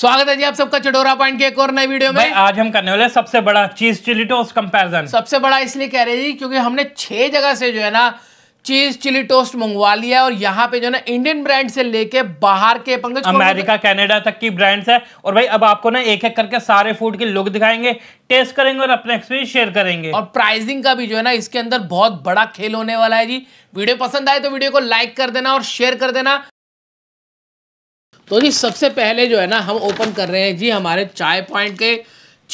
स्वागत है जी आप सबका चटोरा पॉइंट के एक और नए वीडियो में आज हम करने वाले सबसे बड़ा चीज चिली टोस्ट कंपैरिजन सबसे बड़ा इसलिए कह रहे जी क्योंकि हमने छह जगह से जो है ना चीज चिली टोस्ट मंगवा लिया और यहाँ पे जो है ना इंडियन ब्रांड से लेके बाहर के पंकज अमेरिका कनाडा तक की ब्रांड्स है और भाई अब आपको ना एक एक करके सारे फूड की लुक दिखाएंगे टेस्ट करेंगे और अपना एक्सपीरियंस शेयर करेंगे और प्राइसिंग का भी जो है ना इसके अंदर बहुत बड़ा खेल होने वाला है जी वीडियो पसंद आए तो वीडियो को लाइक कर देना और शेयर कर देना तो जी सबसे पहले जो है ना हम ओपन कर रहे हैं जी हमारे चाय पॉइंट के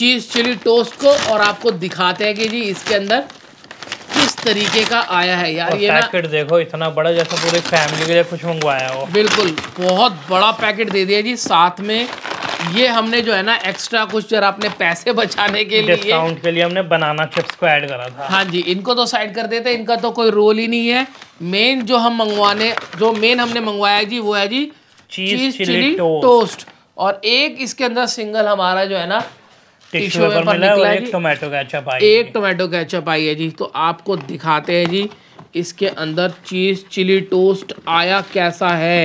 चीज़ चिली टोस्ट को और आपको दिखाते हैं कि जी इसके अंदर किस तरीके का आया है यार ये पैकेट देखो इतना बड़ा जैसा पूरे फैमिली के लिए कुछ मंगवाया हो बिल्कुल बहुत बड़ा पैकेट दे दिया जी साथ में ये हमने जो है ना एक्स्ट्रा कुछ जरा अपने पैसे बचाने के लिए डिस्काउंट के लिए हमने बनाना चिप्स को ऐड करा था हाँ जी इनको तो साइड कर देते इनका तो कोई रोल ही नहीं है मेन जो हम मंगवाने जो मेन हमने मंगवाया जी वो है जी चीज चिली टोस्ट और एक इसके अंदर सिंगल हमारा जो है ना टिश्यू पेपर है एक टोमेटो केचप आई एक टोमेटो केचप आई है जी तो आपको दिखाते हैं जी इसके अंदर चीज़ चिली टोस्ट आया कैसा है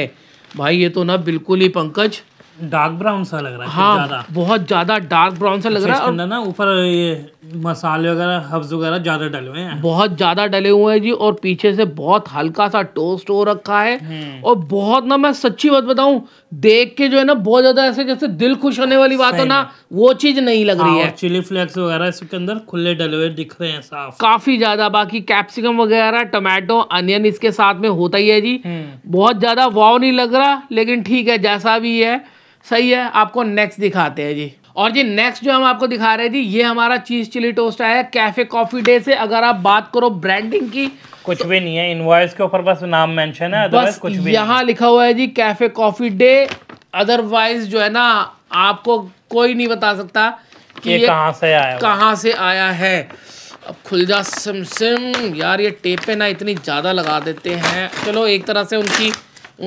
भाई ये तो ना बिल्कुल ही पंकज डार्क ब्राउन सा लग रहा है हाँ ज्यादा बहुत ज्यादा डार्क ब्राउन सा लग अच्छा, रहा है ना ऊपर ये मसाले वगैरह हब्स वगैरह ज्यादा डले हुए हैं बहुत ज्यादा डले हुए हैं जी और पीछे से बहुत हल्का सा टोस्ट हो रखा है हम्म। और बहुत ना मैं सच्ची बात बताऊं देख के जो है ना बहुत ज्यादा ऐसे जैसे दिल खुश होने वाली बात है ना वो चीज नहीं लग रही हाँ, है चिली फ्लेक्स वगैरह इसके अंदर खुले डले हुए दिख रहे हैं साफ काफी ज्यादा बाकी कैप्सिकम वगैरह टोमेटो अनियन इसके साथ में होता ही है जी हम्म। बहुत ज्यादा वाव नहीं लग रहा लेकिन ठीक है जैसा भी है सही है आपको नेक्स्ट दिखाते हैं जी और जी नेक्स्ट जो हम आपको दिखा रहे हैं जी ये हमारा चीज़ चिली टोस्ट आया कैफ़े कॉफ़ी डे से अगर आप बात करो ब्रांडिंग की कुछ भी नहीं है इनवॉइस के ऊपर बस नाम मेंशन है बस कुछ भी यहाँ लिखा हुआ है जी कैफ़े कॉफ़ी डे अदरवाइज जो है ना आपको कोई नहीं बता सकता कि ये, कहां से आया कहां से आया है अब खुल जा सिम सिम यार ये टेपे ना इतनी ज़्यादा लगा देते हैं चलो एक तरह से उनकी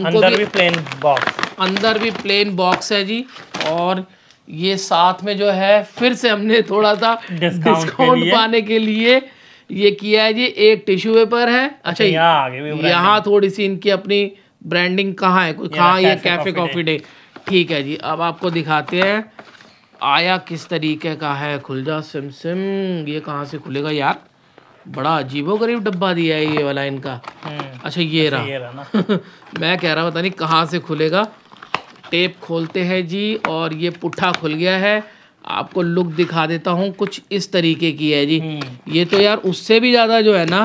उनको भी प्लेन बॉक्स अंदर भी प्लेन बॉक्स है जी और ये साथ में जो है फिर से हमने थोड़ा सा डिस्काउंट पाने के लिए ये किया है जी एक टिश्यू पेपर है अच्छा, अच्छा यहाँ थोड़ी सी इनकी अपनी ब्रांडिंग कहाँ है कहाँ ये कैफे कॉफी डे ठीक है जी अब आपको दिखाते हैं आया किस तरीके का है खुल जा सिम सिम ये कहाँ से खुलेगा यार बड़ा अजीबो गरीब डब्बा दिया है ये वाला इनका हम्म, अच्छा ये अच्छा, रहा, ये रहा मैं कह रहा हूँ पता नहीं कहाँ से खुलेगा टेप खोलते हैं जी और ये पुट्ठा खुल गया है आपको लुक दिखा देता हूँ कुछ इस तरीके की है जी हम्म। ये तो यार उससे भी ज़्यादा जो है ना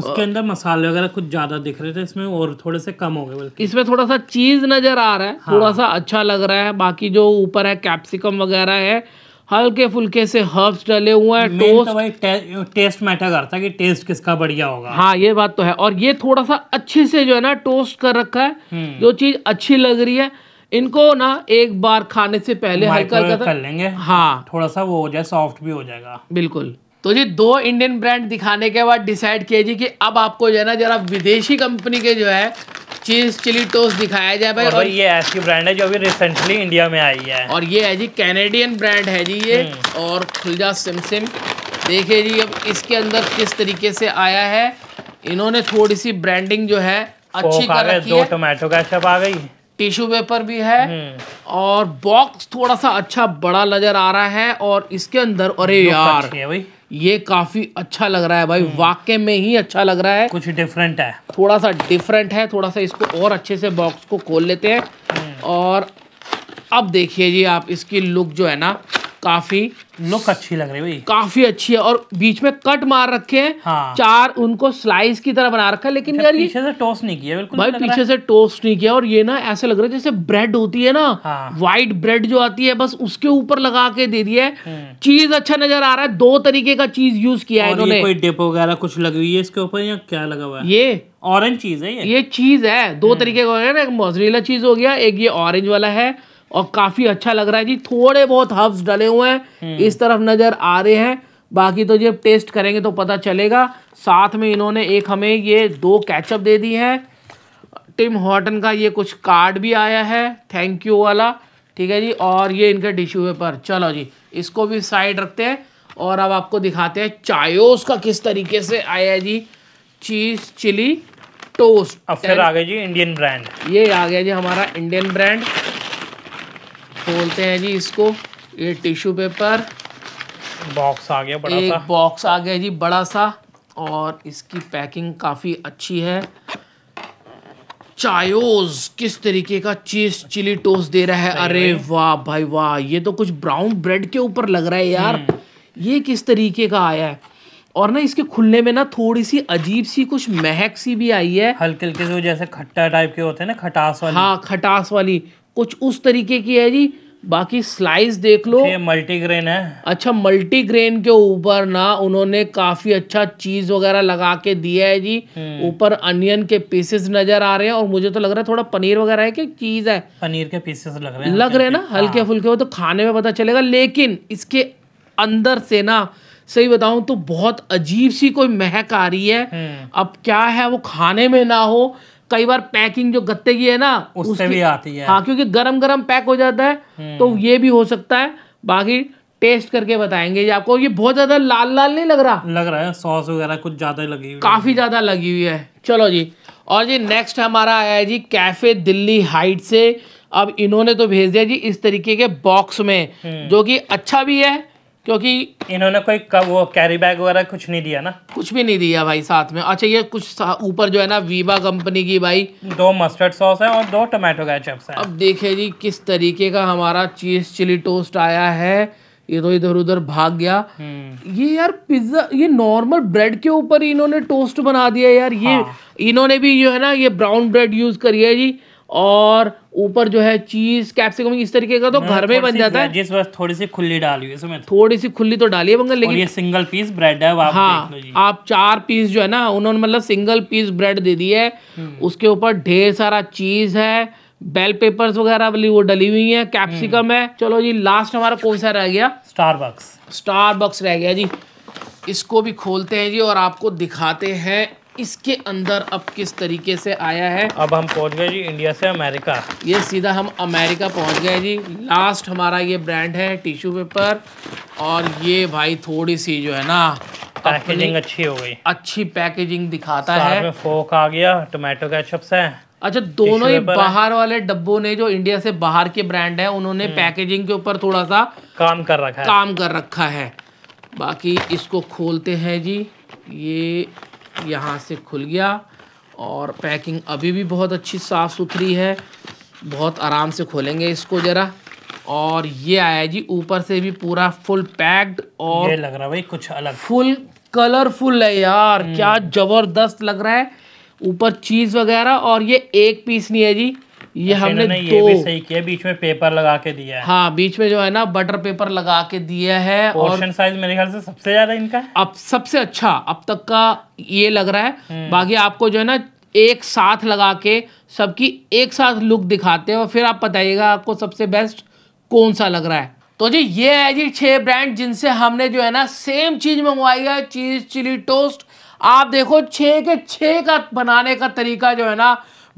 उसके अंदर मसाले वगैरह कुछ ज़्यादा दिख रहे थे इसमें और थोड़े से कम हो गए इसमें थोड़ा सा चीज़ नज़र आ रहा है हाँ। थोड़ा सा अच्छा लग रहा है बाकी जो ऊपर है कैप्सिकम वगैरह है हल्के फुल्के से हर्ब्स डले हुए हैं टोस्ट तो टे, टेस्ट मैटर करता है कि टेस्ट किसका बढ़िया होगा हाँ ये बात तो है और ये थोड़ा सा अच्छे से जो है ना टोस्ट कर रखा है हम्म। जो चीज़ अच्छी लग रही है इनको ना एक बार खाने से पहले हल्का हल्का कर लेंगे हाँ थोड़ा सा वो हो जाए सॉफ्ट भी हो जाएगा बिल्कुल तो जी दो इंडियन ब्रांड दिखाने के बाद डिसाइड किया जी कि अब आपको जो है ना जरा विदेशी कंपनी के जो है चीज चिली टोस्ट दिखाया जाए भाई और, और ये ऐसी ब्रांड है जो अभी रिसेंटली इंडिया में आई है और ये है जी कैनेडियन ब्रांड है जी ये हम्म। और खुलजा सिमसिम देखिए जी अब इसके अंदर किस तरीके से आया है इन्होंने थोड़ी सी ब्रांडिंग जो है अच्छी कर रखी है दो टोमेटो शब आ गई टिश्यू पेपर भी है हम्म। और बॉक्स थोड़ा सा अच्छा बड़ा नजर आ रहा है और इसके अंदर अरे यार ये काफी अच्छा लग रहा है भाई हम्म। वाक्य में ही अच्छा लग रहा है कुछ डिफरेंट है थोड़ा सा डिफरेंट है थोड़ा सा इसको और अच्छे से बॉक्स को खोल लेते हैं हम्म। और अब देखिए जी आप इसकी लुक जो है ना काफी लुक अच्छी लग रही है भाई काफी अच्छी है और बीच में कट मार रखे हैं हाँ। चार उनको स्लाइस की तरह बना रखा है लेकिन अच्छा, यार पीछे से टोस्ट नहीं किया बिल्कुल भाई पीछे से टोस्ट नहीं किया और ये ना ऐसे लग रहा है जैसे ब्रेड होती है ना हाँ। व्हाइट ब्रेड जो आती है बस उसके ऊपर लगा के दे दिया है हम्म। चीज अच्छा नजर आ रहा है दो तरीके का चीज यूज किया है डिप वगैरह कुछ लगी हुई है इसके ऊपर या क्या लगा हुआ है ये ऑरेंज चीज है ये चीज है दो हम्म। तरीके का हो गया ना एक मोजरीला चीज हो गया एक ये ऑरेंज वाला है और काफ़ी अच्छा लग रहा है जी थोड़े बहुत हर्ब्स डले हुए हैं हम्म। इस तरफ नज़र आ रहे हैं बाकी तो जब टेस्ट करेंगे तो पता चलेगा साथ में इन्होंने एक हमें ये दो कैचअप दे दी है टिम हॉटन का ये कुछ कार्ड भी आया है थैंक यू वाला ठीक है जी और ये इनके टिश्यू पेपर चलो जी इसको भी साइड रखते हैं और अब आपको दिखाते हैं चायोस का किस तरीके से आया है जी चीज़ चिली टोस्ट अब फिर आ गया जी इंडियन ब्रांड ये आ गया जी हमारा इंडियन ब्रांड खोलते हैं जी इसको ये टिश्यू पेपर बॉक्स आ गया बड़ा एक सा बॉक्स आ गया जी बड़ा सा और इसकी पैकिंग काफ़ी अच्छी है चायोज किस तरीके का चीज चिली टोस्ट दे रहा है अरे वाह भाई वाह ये तो कुछ ब्राउन ब्रेड के ऊपर लग रहा है यार हम्म। ये किस तरीके का आया है और ना इसके खुलने में ना थोड़ी सी अजीब सी कुछ महक सी भी आई है हल्के हल्के जो जैसे खट्टा टाइप के होते हैं ना खटास वाली हाँ खटास वाली कुछ उस तरीके की है जी बाकी स्लाइस देख लो अच्छा, ये मल्टीग्रेन है अच्छा मल्टीग्रेन के ऊपर ना उन्होंने काफी अच्छा चीज वगैरह लगा के दिया है जी हम्म। ऊपर अनियन के पीसेस नजर आ रहे हैं और मुझे तो लग रहा है थोड़ा पनीर वगैरह है कि चीज है पनीर के पीसेस लग रहे हैं लग रहे हैं ना हल्के हाँ। फुल्के वो तो खाने में पता चलेगा लेकिन इसके अंदर से ना सही बताऊं तो बहुत अजीब सी कोई महक आ रही है हम्म। अब क्या है वो खाने में ना हो कई बार पैकिंग जो गत्ते की है ना उससे भी आती है हाँ क्योंकि गरम गरम पैक हो जाता है तो हम्म। ये भी हो सकता है बाकी टेस्ट करके बताएंगे ये आपको ये बहुत ज्यादा लाल लाल नहीं लग रहा लग रहा है सॉस वगैरह कुछ ज्यादा लगी हुई काफी ज्यादा लगी हुई है चलो जी और जी नेक्स्ट हमारा है जी कैफे दिल्ली हाइट से अब इन्होंने तो भेज दिया जी इस तरीके के बॉक्स में हम्म। जो कि अच्छा भी है क्योंकि इन्होंने कोई वो कैरी बैग वगैरह कुछ नहीं दिया ना कुछ भी नहीं दिया भाई साथ में अच्छा ये कुछ ऊपर जो है ना वीवा कंपनी की भाई दो मस्टर्ड सॉस है और दो टमाटो कैचअप्स हैं अब देखिए जी किस तरीके का हमारा चीज चिली टोस्ट आया है ये तो इधर उधर भाग गया हम्म। ये यार पिज्जा ये नॉर्मल ब्रेड के ऊपर इन्होंने टोस्ट बना दिया यार ये हाँ। इन्होंने भी जो है ना ये ब्राउन ब्रेड यूज करी है जी और ऊपर जो है चीज कैप्सिकम इस तरीके का तो घर में बन जाता है जिस वक्त थोड़ी सी खुली डाली इसमें तो। थोड़ी सी खुली तो डाली है बंगल लेकिन ये सिंगल पीस ब्रेड है आप हाँ देख लो जी। आप चार पीस जो है ना उन्होंने मतलब सिंगल पीस ब्रेड दे दी है हम्म। उसके ऊपर ढेर सारा चीज है बेल पेपर्स वगैरह वाली वो डली हुई है कैप्सिकम हम्म। है चलो जी लास्ट हमारा कौन सा रह गया स्टारबक्स स्टारबक्स रह गया जी इसको भी खोलते हैं जी और आपको दिखाते हैं इसके अंदर अब किस तरीके से आया है अब हम पहुंच गए जी इंडिया से अमेरिका ये सीधा हम अमेरिका पहुंच गए जी लास्ट हमारा ये ब्रांड है टिश्यू पेपर और ये भाई थोड़ी सी जो है ना पैकेजिंग अच्छी हो गई अच्छी पैकेजिंग दिखाता है फोक आ गया टोमेटो कैचअप्स है अच्छा दोनों ही बाहर वाले डब्बों ने जो इंडिया से बाहर के ब्रांड है उन्होंने पैकेजिंग हम्म। के ऊपर थोड़ा सा काम कर रखा है काम कर रखा है बाकी इसको खोलते हैं जी ये यहाँ से खुल गया और पैकिंग अभी भी बहुत अच्छी साफ़ सुथरी है बहुत आराम से खोलेंगे इसको ज़रा और ये आया जी ऊपर से भी पूरा फुल पैक्ड और ये लग रहा है भाई कुछ अलग फुल कलरफुल है यार क्या हम्म। ज़बरदस्त लग रहा है ऊपर चीज़ वगैरह और ये एक पीस नहीं है जी ये हमने दो ये भी सही किया बीच में पेपर लगा के दिया है हाँ बीच में जो है ना बटर पेपर लगा के दिया है और साइज मेरे ख्याल से सबसे ज्यादा इनका अब सबसे अच्छा अब तक का ये लग रहा है हम्म। बाकी आपको जो है ना एक साथ लगा के सबकी एक साथ लुक दिखाते हैं और फिर आप बताइएगा आपको सबसे बेस्ट कौन सा लग रहा है तो जी ये है जी छह ब्रांड जिनसे हमने जो है ना सेम चीज़ मंगवाई है चीज़ चिली टोस्ट आप देखो छः के छः का बनाने का तरीका जो है ना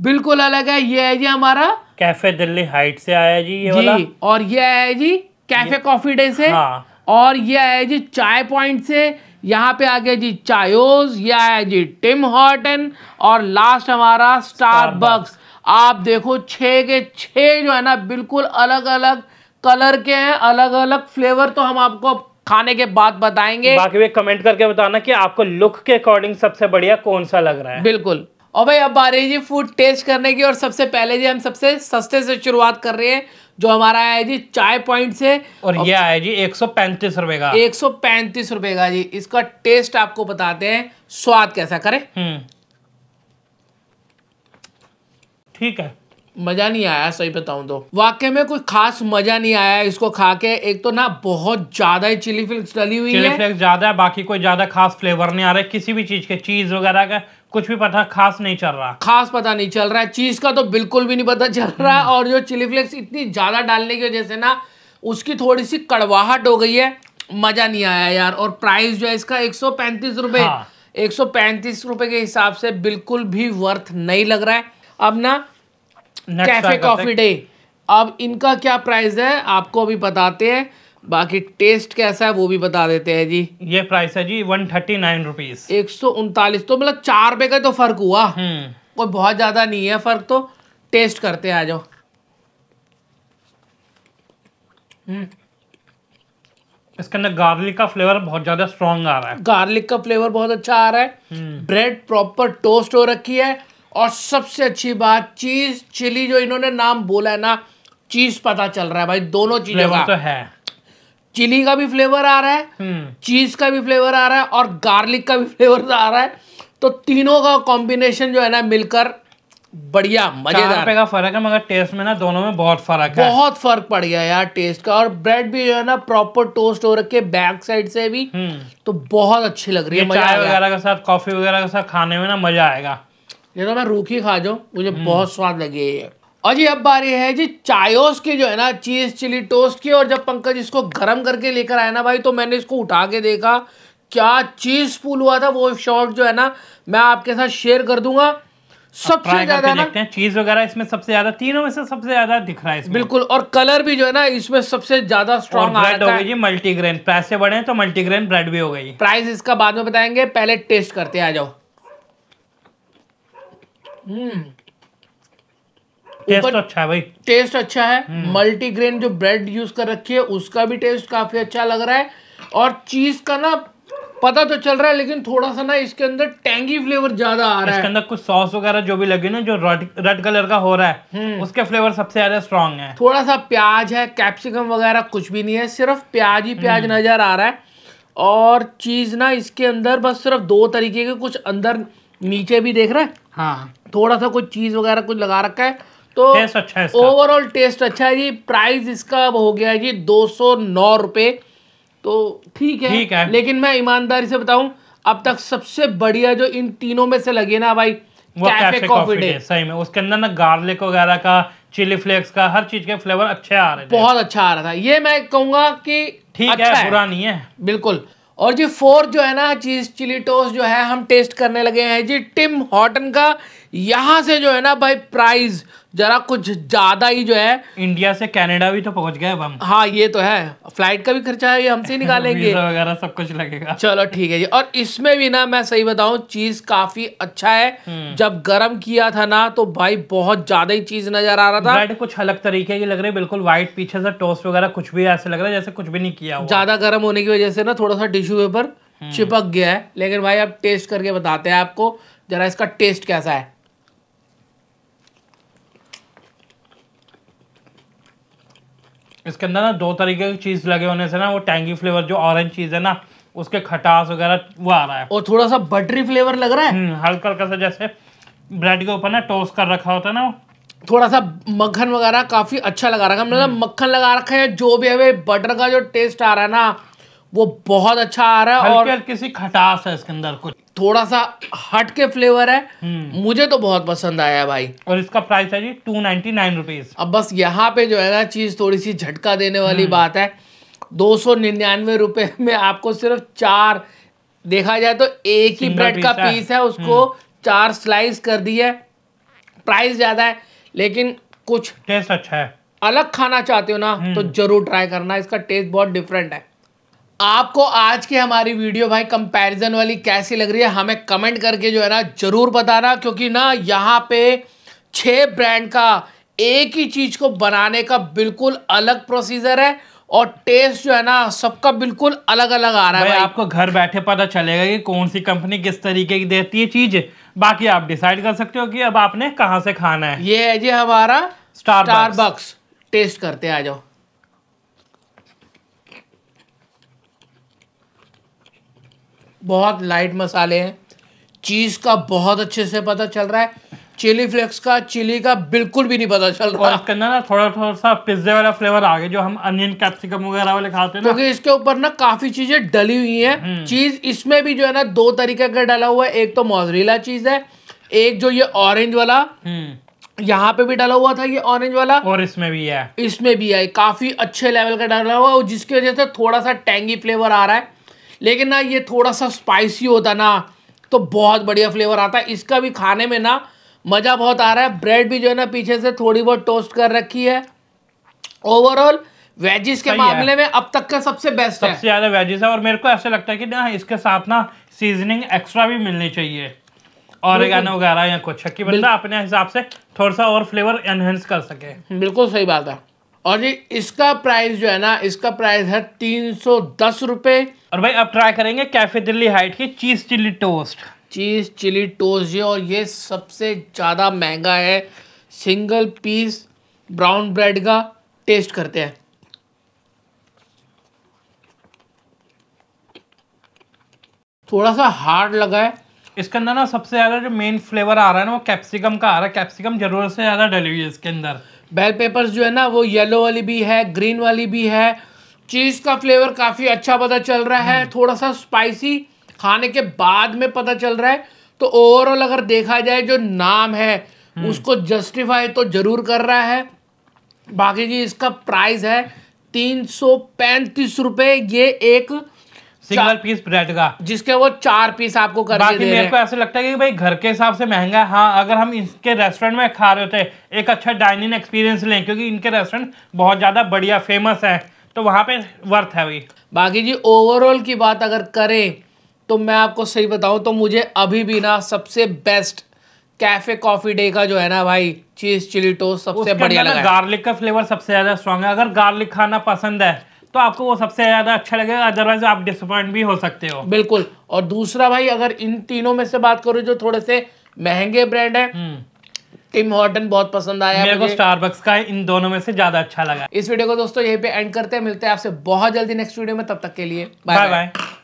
बिल्कुल अलग है ये है जी हमारा कैफे दिल्ली हाइट से आया जी ये जी वाला। और ये है जी कैफे कॉफी डे से हाँ। और ये है जी चाय पॉइंट से यहाँ पे आ गया जी चायोज ये आया जी टिम हॉटन और लास्ट हमारा स्टारबक्स आप देखो छे के छे जो है ना बिल्कुल अलग अलग कलर के हैं अलग अलग फ्लेवर तो हम आपको खाने के बाद बताएंगे बाकी भी कमेंट करके बताना कि आपको लुक के अकॉर्डिंग सबसे बढ़िया कौन सा लग रहा है बिल्कुल और भाई अब आ रही है जी फूड टेस्ट करने की और सबसे पहले जी हम सबसे सस्ते से शुरुआत कर रहे हैं जो हमारा आया जी चाय पॉइंट से और, ये आया जी एक सौ पैंतीस रुपए का एक सौ पैंतीस रुपए का जी इसका टेस्ट आपको बताते हैं स्वाद कैसा करे हम्म। ठीक है मज़ा नहीं आया सही बताऊं तो वाकई में कोई खास मज़ा नहीं आया इसको खा के एक तो ना बहुत ज़्यादा ही चिली फ्लेक्स डली हुई चिली है चिली फ्लेक्स ज़्यादा है बाकी कोई ज़्यादा खास फ्लेवर नहीं आ रहा है किसी भी चीज़ के चीज़ वगैरह का कुछ भी पता खास नहीं चल रहा खास पता नहीं चल रहा है चीज का तो बिल्कुल भी नहीं पता चल रहा है हम्म। और जो चिली फ्लेक्स इतनी ज्यादा डालने की वजह से ना उसकी थोड़ी सी कड़वाहट हो गई है मजा नहीं आया यार और प्राइस जो है इसका एक सौ पैंतीस रुपए हाँ। एक सौ पैंतीस रुपए के हिसाब से बिल्कुल भी वर्थ नहीं लग रहा है अब ना कैफे कॉफी डे अब इनका क्या प्राइस है आपको अभी बताते हैं बाकी टेस्ट कैसा है वो भी बता देते हैं जी ये प्राइस है जी वन थर्टी नाइन रुपीज एक सौ उनतालीस तो मतलब चार रुपए का तो फर्क हुआ हम्म। कोई बहुत ज्यादा नहीं है फर्क तो टेस्ट करते आ जाओ हम्म। इसके अंदर गार्लिक का फ्लेवर बहुत ज्यादा स्ट्रॉन्ग आ रहा है गार्लिक का फ्लेवर बहुत अच्छा आ रहा है ब्रेड प्रॉपर टोस्ट हो रखी है और सबसे अच्छी बात चीज चिली जो इन्होंने नाम बोला है ना चीज पता चल रहा है भाई दोनों चीजें तो है चिली का भी फ्लेवर आ रहा है हम्म। चीज का भी फ्लेवर आ रहा है और गार्लिक का भी फ्लेवर आ रहा है तो तीनों का कॉम्बिनेशन जो है ना मिलकर बढ़िया मजेदार का फर्क है मगर टेस्ट में ना दोनों में बहुत फर्क है बहुत फर्क पड़ गया यार टेस्ट का और ब्रेड भी जो है ना प्रॉपर टोस्ट हो रखे बैक साइड से भी हम्म। तो बहुत अच्छी लग रही है चाय वगैरह के साथ कॉफी वगैरह के साथ खाने में ना मजा आएगा ये तो मैं रूखी खा जाऊँ मुझे हम्म। बहुत स्वाद लगी है और जी अब बारी है जी चायोस के जो है ना चीज़ चिली टोस्ट की और जब पंकज इसको गर्म करके लेकर आया ना भाई तो मैंने इसको उठा के देखा क्या चीज़ फूल हुआ था वो शॉट जो है ना मैं आपके साथ शेयर कर दूंगा सबसे ज्यादा ना चीज वगैरह इसमें सबसे ज्यादा तीनों में से सबसे ज्यादा दिख रहा है इसमें बिल्कुल और कलर भी जो है ना इसमें सबसे ज्यादा स्ट्रॉन्ग ब्रेड हो गई मल्टीग्रेन प्राइस से बढ़े तो मल्टीग्रेन ब्रेड भी हो गई प्राइस इसका बाद में बताएंगे पहले टेस्ट करते आ जाओ हम्म टेस्ट अच्छा है भाई टेस्ट अच्छा है हम्म। मल्टीग्रेन जो ब्रेड यूज कर रखी है उसका भी टेस्ट काफी अच्छा लग रहा है और चीज का ना पता तो चल रहा है लेकिन थोड़ा सा ना इसके अंदर टैंगी फ्लेवर ज्यादा आ रहा है इसके अंदर कुछ सॉस वगैरह जो भी लगे ना जो रेड कलर का हो रहा है हम्म। उसके फ्लेवर सबसे ज्यादा स्ट्रांग है थोड़ा सा प्याज है कैप्सिकम वगैरह कुछ भी नहीं है सिर्फ प्याज ही प्याज हम्म। नजर आ रहा है और चीज ना इसके अंदर बस सिर्फ दो तरीके के कुछ अंदर नीचे भी देख रहे हैं हाँ थोड़ा सा कुछ चीज वगैरह कुछ लगा रखा है तो टेस्ट अच्छा है ओवरऑल टेस्ट अच्छा है जी प्राइस इसका हो गया जी दो सौ नौ रुपये तो ठीक है ठीक है लेकिन मैं ईमानदारी से बताऊं अब तक सबसे बढ़िया जो इन तीनों में से लगे ना भाई कैफे कॉफी डे सही में उसके अंदर ना गार्लिक वगैरह का चिली फ्लेक्स का हर चीज के फ्लेवर अच्छे आ रहे थे बहुत अच्छा आ रहा था ये मैं कहूंगा कि ठीक अच्छा है बुरा नहीं है बिल्कुल और जी फोर जो है ना चीज चिली टोस्ट जो है हम टेस्ट करने लगे हैं जी टिम हॉटन का यहाँ से जो है ना भाई प्राइस जरा कुछ ज्यादा ही जो है इंडिया से कनाडा भी तो पहुंच गए अब हम हाँ ये तो है फ्लाइट का भी खर्चा है ये हमसे निकालेंगे वगैरह सब कुछ लगेगा चलो ठीक है जी और इसमें भी ना मैं सही बताऊं चीज काफी अच्छा है हम्म। जब गर्म किया था ना तो भाई बहुत ज्यादा ही चीज नजर आ रहा था ब्रेड कुछ अलग तरीके की लग रही है बिल्कुल व्हाइट पीछे से टोस्ट वगैरह कुछ भी ऐसे लग रहा है जैसे कुछ भी नहीं किया ज्यादा गर्म होने की वजह से ना थोड़ा सा टिश्यू हम्म। पेपर चिपक गया है लेकिन भाई आप टेस्ट करके बताते हैं आपको जरा इसका टेस्ट कैसा है इसके अंदर ना दो तरीके की चीज़ लगे होने से ना वो टैंगी फ्लेवर जो ऑरेंज चीज़ है ना उसके खटास वगैरह वो आ रहा है और थोड़ा सा बटरी फ्लेवर लग रहा है हम्म, हल्का हल्का सा जैसे ब्रेड के ऊपर ना टोस्ट कर रखा होता है ना थोड़ा सा मक्खन वगैरह काफ़ी अच्छा लगा रखा मतलब हम्म। मक्खन लगा रखा है जो भी है बटर का जो टेस्ट आ रहा है ना वो बहुत अच्छा आ रहा है और किसी खटास है इसके अंदर कुछ थोड़ा सा हट के फ्लेवर है हम्म। मुझे तो बहुत पसंद आया भाई और इसका प्राइस है जी टू नाइनटी नाइन रुपीज अब बस यहाँ पे जो है ना चीज थोड़ी सी झटका देने वाली हम्म। बात है दो सौ निन्यानवे रुपए में आपको सिर्फ चार देखा जाए तो एक ही ब्रेड का पीस है उसको हम्म। चार स्लाइस कर दी है प्राइस ज्यादा है लेकिन कुछ टेस्ट अच्छा है अलग खाना चाहते हो ना तो जरूर ट्राई करना इसका टेस्ट बहुत डिफरेंट है आपको आज की हमारी वीडियो भाई कंपैरिजन वाली कैसी लग रही है हमें कमेंट करके जो है ना ज़रूर बताना क्योंकि ना यहाँ पे छह ब्रांड का एक ही चीज़ को बनाने का बिल्कुल अलग प्रोसीजर है और टेस्ट जो है ना सबका बिल्कुल अलग अलग आ रहा है भाई आपको घर बैठे पता चलेगा कि कौन सी कंपनी किस तरीके की देती है चीज़ बाकी आप डिसाइड कर सकते हो कि अब आपने कहाँ से खाना है ये है जी हमारा स्टार, स्टार बक्स टेस्ट करते आ जाओ बहुत लाइट मसाले हैं चीज़ का बहुत अच्छे से पता चल रहा है चिली फ्लेक्स का चिली का बिल्कुल भी नहीं पता चल रहा है ना थोड़ा थोड़ा सा पिज्जे वाला फ्लेवर आ गया जो हम अनियन कैप्सिकम वगैरह वाले खाते हैं क्योंकि इसके ऊपर ना काफी चीजें डली हुई हैं हम्म। चीज इसमें भी जो है ना दो तरीके का डला हुआ है एक तो मोजरीला चीज है एक जो ये ऑरेंज वाला हम्म। यहाँ पे भी डाला हुआ था ये ऑरेंज वाला और इसमें भी है इसमें भी है काफी अच्छे लेवल का डाला हुआ और जिसकी वजह से थोड़ा सा टैंगी फ्लेवर आ रहा है लेकिन ना ये थोड़ा सा स्पाइसी होता ना तो बहुत बढ़िया फ्लेवर आता है इसका भी खाने में ना मज़ा बहुत आ रहा है ब्रेड भी जो है ना पीछे से थोड़ी बहुत टोस्ट कर रखी है ओवरऑल वेजिस के मामले में अब तक का सबसे बेस्ट सबसे है सबसे ज़्यादा वेजिस है और मेरे को ऐसा लगता है कि ना इसके साथ ना सीजनिंग एक्स्ट्रा भी मिलनी चाहिए और वगैरह या कुछ कि अपने हिसाब से थोड़ा सा और फ्लेवर एनहेंस कर सके बिल्कुल सही बात है और ये इसका प्राइस जो है ना इसका प्राइस है तीन सौ दस रुपए और भाई अब ट्राई करेंगे कैफे दिल्ली हाइट की cheese chilli toast cheese chilli toast ये और ये सबसे ज़्यादा महंगा है सिंगल पीस ब्राउन ब्रेड का टेस्ट करते हैं थोड़ा सा हार्ड लगा है इसके अंदर ना सबसे ज़्यादा जो मेन फ्लेवर आ रहा है ना वो कैप्सिकम का आ रहा है कैप्सिकम जरूर से ज़्यादा डली हुई है इसके अंदर बेल पेपर्स जो है ना वो येलो वाली भी है ग्रीन वाली भी है चीज़ का फ्लेवर काफ़ी अच्छा पता चल रहा है हम्म। थोड़ा सा स्पाइसी खाने के बाद में पता चल रहा है तो ओवरऑल अगर देखा जाए जो नाम है हम्म। उसको जस्टिफाई तो जरूर कर रहा है बाकी जी इसका प्राइस है तीन सौ पैंतीस रुपये ये एक सिंगल पीस ब्रेड का जिसके वो चार पीस आपको करके बाकी मेरे को ऐसा लगता है कि भाई घर के हिसाब से महंगा है हाँ अगर हम इसके रेस्टोरेंट में खा रहे होते एक अच्छा डाइनिंग एक्सपीरियंस लें क्योंकि इनके रेस्टोरेंट बहुत ज़्यादा बढ़िया फेमस है तो वहाँ पे वर्थ है भाई बाकी जी ओवरऑल की बात अगर करें तो मैं आपको सही बताऊँ तो मुझे अभी भी ना सबसे बेस्ट कैफे कॉफी डे का जो है ना भाई चीज चिली टोस्ट सबसे बढ़िया लगा गार्लिक का फ्लेवर सबसे ज्यादा स्ट्रांग है अगर गार्लिक खाना पसंद है तो आपको वो सबसे ज़्यादा अच्छा लगेगा अदरवाइज आप डिसअपॉइंट भी हो सकते हो बिल्कुल और दूसरा भाई अगर इन तीनों में से बात करो जो थोड़े से महंगे ब्रांड है टिम हॉर्टन बहुत पसंद आया मेरे को स्टारबक्स का इन दोनों में से ज्यादा अच्छा लगा इस वीडियो को दोस्तों यहीं पे एंड करते हैं मिलते हैं आपसे बहुत जल्दी नेक्स्ट वीडियो में तब तक के लिए बाय बाय